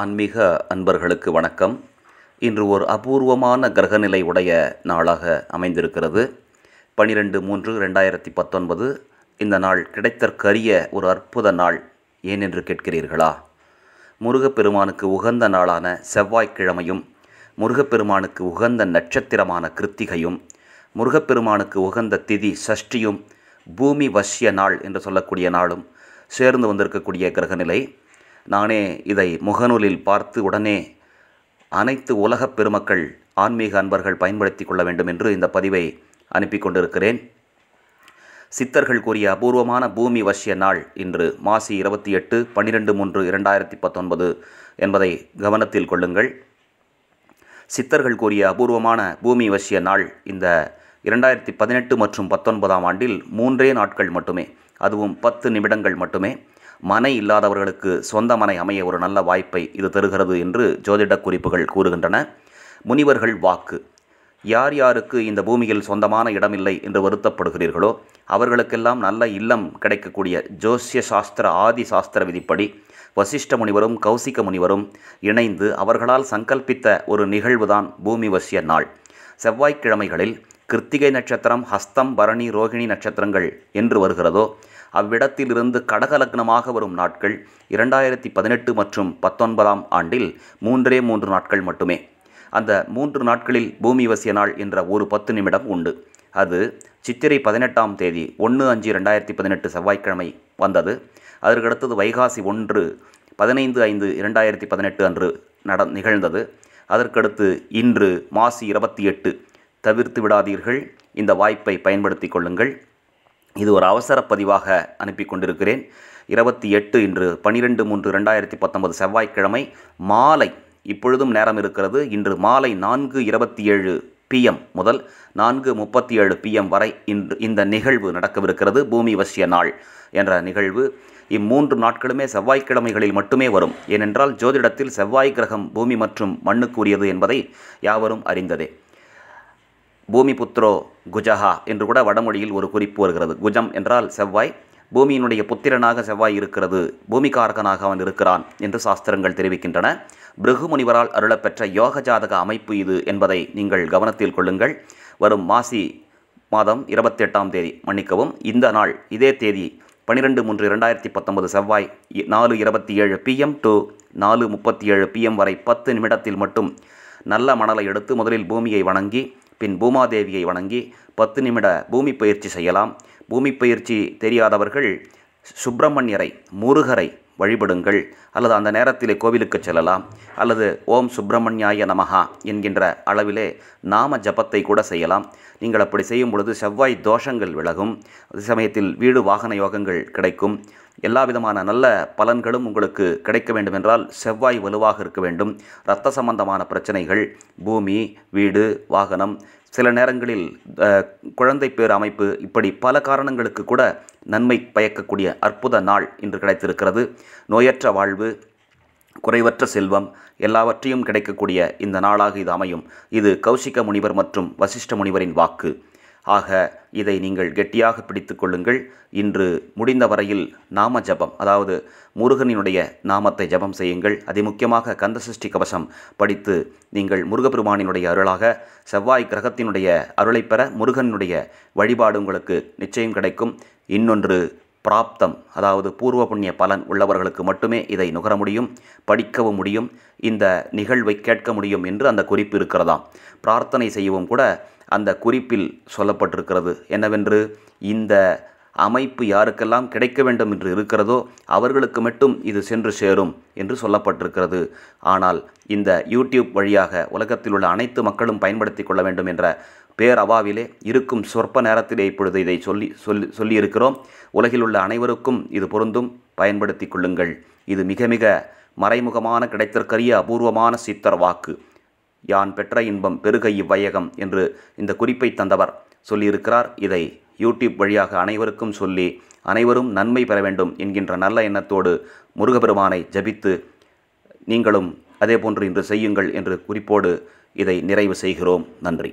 ஆன்மீக அன்பர்களுக்கு வணக்கம் இன்று ஒரு அபூர்வமான கிரகநிலை உடைய நாளாக அமைந்திருக்கிறது பனிரெண்டு மூன்று ரெண்டாயிரத்தி பத்தொன்பது இந்த நாள் கிடைத்தற்கரிய ஒரு அற்புத நாள் ஏனென்று கேட்கிறீர்களா முருகப்பெருமானுக்கு உகந்த நாளான செவ்வாய்க்கிழமையும் முருகப்பெருமானுக்கு உகந்த நட்சத்திரமான கிருத்திகையும் முருகப்பெருமானுக்கு உகந்த திதி சஷ்டியும் பூமி வசிய நாள் என்று சொல்லக்கூடிய நாளும் சேர்ந்து வந்திருக்கக்கூடிய கிரகநிலை நானே இதை முகநூலில் பார்த்து உடனே அனைத்து உலகப் பெருமக்கள் ஆன்மீக அன்பர்கள் பயன்படுத்தி கொள்ள வேண்டும் என்று இந்த பதிவை அனுப்பி கொண்டிருக்கிறேன் சித்தர்கள் கூறிய அபூர்வமான பூமி வசிய நாள் இன்று மாசி இருபத்தி எட்டு பன்னிரெண்டு மூன்று இரண்டாயிரத்தி பத்தொன்பது என்பதை கவனத்தில் கொள்ளுங்கள் சித்தர்கள் கூறிய அபூர்வமான பூமி வசிய நாள் இந்த இரண்டாயிரத்தி பதினெட்டு மற்றும் பத்தொன்பதாம் ஆண்டில் மூன்றே நாட்கள் மட்டுமே அதுவும் பத்து நிமிடங்கள் மட்டுமே மனை இல்லாதவர்களுக்கு சொந்த மனை அமைய ஒரு நல்ல வாய்ப்பை இது தருகிறது என்று ஜோதிட குறிப்புகள் கூறுகின்றன முனிவர்கள் வாக்கு யார் யாருக்கு இந்த பூமியில் சொந்தமான இடமில்லை என்று வருத்தப்படுகிறீர்களோ அவர்களுக்கெல்லாம் நல்ல இல்லம் கிடைக்கக்கூடிய ஜோசிய சாஸ்திர ஆதி சாஸ்திர விதிப்படி வசிஷ்ட முனிவரும் கௌசிக முனிவரும் இணைந்து அவர்களால் சங்கல்பித்த ஒரு நிகழ்வுதான் பூமி வசிய நாள் செவ்வாய்க்கிழமைகளில் கிருத்திகை நட்சத்திரம் ஹஸ்தம் பரணி ரோகிணி நட்சத்திரங்கள் என்று வருகிறதோ அவ்விடத்திலிருந்து கடகலக்னமாக வரும் நாட்கள் இரண்டாயிரத்தி பதினெட்டு மற்றும் பத்தொன்பதாம் ஆண்டில் மூன்றே மூன்று நாட்கள் மட்டுமே அந்த மூன்று நாட்களில் பூமி வசிய நாள் என்ற ஒரு பத்து நிமிடம் உண்டு அது சித்திரை பதினெட்டாம் தேதி ஒன்று அஞ்சு ரெண்டாயிரத்தி பதினெட்டு செவ்வாய்க்கிழமை வந்தது அதற்கடுத்தது வைகாசி ஒன்று பதினைந்து ஐந்து இரண்டாயிரத்தி பதினெட்டு அன்று நட நிகழ்ந்தது அதற்கடுத்து இன்று மாசி இருபத்தி எட்டு தவிர்த்து விடாதீர்கள் இந்த வாய்ப்பை பயன்படுத்தி கொள்ளுங்கள் இது ஒரு அவசர பதிவாக அனுப்பி கொண்டிருக்கிறேன் இருபத்தி எட்டு இன்று பனிரெண்டு மூன்று ரெண்டாயிரத்தி பத்தொன்பது செவ்வாய்க்கிழமை மாலை இப்பொழுதும் நேரம் இருக்கிறது இன்று மாலை நான்கு இருபத்தி ஏழு பிஎம் முதல் நான்கு முப்பத்தி ஏழு பிஎம் வரை இன்று இந்த நிகழ்வு நடக்கவிருக்கிறது பூமி வசிய நாள் என்ற நிகழ்வு இம்மூன்று நாட்களுமே செவ்வாய்க்கிழமைகளில் மட்டுமே வரும் ஏனென்றால் ஜோதிடத்தில் செவ்வாய் கிரகம் பூமி மற்றும் மண்ணுக்குரியது என்பதை யாவரும் அறிந்ததே பூமி புத்ரோ குஜஹா என்று கூட வடமொழியில் ஒரு குறிப்பு வருகிறது குஜம் என்றால் செவ்வாய் பூமியினுடைய புத்திரனாக செவ்வாய் இருக்கிறது பூமிகாரகனாக அவன் இருக்கிறான் என்று சாஸ்திரங்கள் தெரிவிக்கின்றன பிருகு முனிவரால் அருளப்பெற்ற யோக ஜாதக அமைப்பு இது என்பதை நீங்கள் கவனத்தில் கொள்ளுங்கள் வரும் மாசி மாதம் இருபத்தெட்டாம் தேதி மன்னிக்கவும் இந்த நாள் இதே தேதி பனிரெண்டு மூன்று இரண்டாயிரத்தி பத்தொன்பது செவ்வாய் நாலு இருபத்தி ஏழு பிஎம் டு நாலு முப்பத்தி ஏழு பிஎம் வரை பத்து நிமிடத்தில் மட்டும் நல்ல மணலை எடுத்து முதலில் பூமியை வணங்கி பின் பூமாதேவியை வணங்கி பத்து நிமிட பூமி பயிற்சி செய்யலாம் பூமி பயிற்சி தெரியாதவர்கள் சுப்பிரமணியரை முருகரை வழிபடுங்கள் அல்லது அந்த நேரத்திலே கோவிலுக்கு செல்லலாம் அல்லது ஓம் சுப்பிரமணியாய நமகா என்கின்ற அளவிலே நாம ஜபத்தை கூட செய்யலாம் நீங்கள் அப்படி செய்யும் பொழுது செவ்வாய் தோஷங்கள் விலகும் அதே சமயத்தில் வீடு வாகன யோகங்கள் கிடைக்கும் எல்லா விதமான நல்ல பலன்களும் உங்களுக்கு கிடைக்க வேண்டும் என்றால் செவ்வாய் வலுவாக இருக்க வேண்டும் இரத்த சம்பந்தமான பிரச்சனைகள் பூமி வீடு வாகனம் சில நேரங்களில் குழந்தை பேர் அமைப்பு இப்படி பல காரணங்களுக்கு கூட நன்மை பயக்கக்கூடிய அற்புத நாள் இன்று கிடைத்திருக்கிறது நோயற்ற வாழ்வு குறைவற்ற செல்வம் எல்லாவற்றையும் கிடைக்கக்கூடிய இந்த நாளாக இது அமையும் இது கௌசிக முனிவர் மற்றும் வசிஷ்ட முனிவரின் வாக்கு ஆக இதை நீங்கள் கெட்டியாக பிடித்து கொள்ளுங்கள் இன்று முடிந்த வரையில் நாம ஜபம் அதாவது முருகனினுடைய நாமத்தை ஜபம் செய்யுங்கள் அதிமுக்கியமாக கந்த சஷ்டி கவசம் படித்து நீங்கள் முருகப்பெருமானினுடைய அருளாக செவ்வாய் கிரகத்தினுடைய அருளை பெற முருகனுடைய வழிபாடு உங்களுக்கு நிச்சயம் கிடைக்கும் இன்னொன்று பிராப்தம் அதாவது பூர்வ புண்ணிய பலன் உள்ளவர்களுக்கு மட்டுமே இதை நுகர முடியும் படிக்கவும் முடியும் இந்த நிகழ்வை கேட்க முடியும் என்று அந்த குறிப்பு இருக்கிறதாம் பிரார்த்தனை செய்யவும் கூட அந்த குறிப்பில் சொல்லப்பட்டிருக்கிறது என்னவென்று இந்த அமைப்பு யாருக்கெல்லாம் கிடைக்க வேண்டும் என்று இருக்கிறதோ அவர்களுக்கு மட்டும் இது சென்று சேரும் என்று சொல்லப்பட்டிருக்கிறது ஆனால் இந்த யூடியூப் வழியாக உலகத்தில் உள்ள அனைத்து மக்களும் பயன்படுத்தி கொள்ள வேண்டும் என்ற பேரவாவிலே இருக்கும் சொற்ப நேரத்திலே இப்பொழுது இதை சொல்லி சொல்லி சொல்லியிருக்கிறோம் உலகில் உள்ள அனைவருக்கும் இது பொருந்தும் பயன்படுத்தி கொள்ளுங்கள் இது மிக மிக மறைமுகமான கிடைத்திற்கரிய அபூர்வமான சித்தர் வாக்கு யான் பெற்ற இன்பம் பெருகை இவ்வையகம் என்று இந்த குறிப்பை தந்தவர் சொல்லியிருக்கிறார் இதை யூடியூப் வழியாக அனைவருக்கும் சொல்லி அனைவரும் நன்மை பெற வேண்டும் என்கின்ற நல்ல எண்ணத்தோடு முருகபெருமானை ஜபித்து நீங்களும் அதேபோன்று இன்று செய்யுங்கள் என்று குறிப்போடு இதை நிறைவு செய்கிறோம் நன்றி